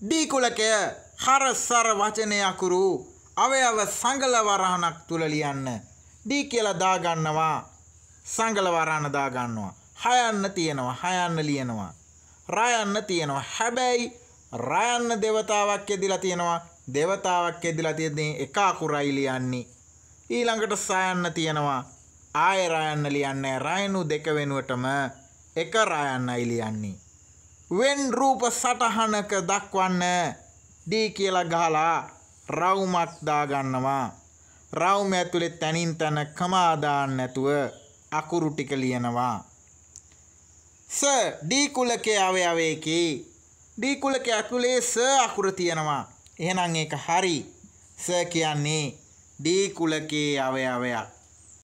ඩීකුලකය හරසර වචනය අකුරු අවයව සංගල වරහනක් තුල ලියන්න ඩී කියලා දාගන්නවා සංගල වරහන දාගන්නවා හයන්න තියෙනවා හයන්න ලියනවා රයන්න තියෙනවා හැබැයි රයන්න දෙවතාවක් යෙදිලා තියෙනවා දෙවතාවක් යෙදිලා තියෙන්නේ එක අකුරයි ලියන්නේ ඊළඟට සයන්න තියෙනවා ආය රයන්න ලියන්නේ රයනු දෙක වෙනුවටම එක රයන්නයි ලියන්නේ වෙන් රූප සටහනක දක්වන්න ඩී කියලා ගහලා රවුමක් දාගන්නවා. රවුම ඇතුලේ තනින් තන කමා දාන්න නැතුව අකුරු ටික ලියනවා. ස ඩී කුලකේ ආවේ ආවේ කි. ඩී කුලකේ ඇතුලේ ස අකුර තියෙනවා. එහෙනම් ඒක හරි. ස කියන්නේ ඩී කුලකේ ආවේ ආවයක්.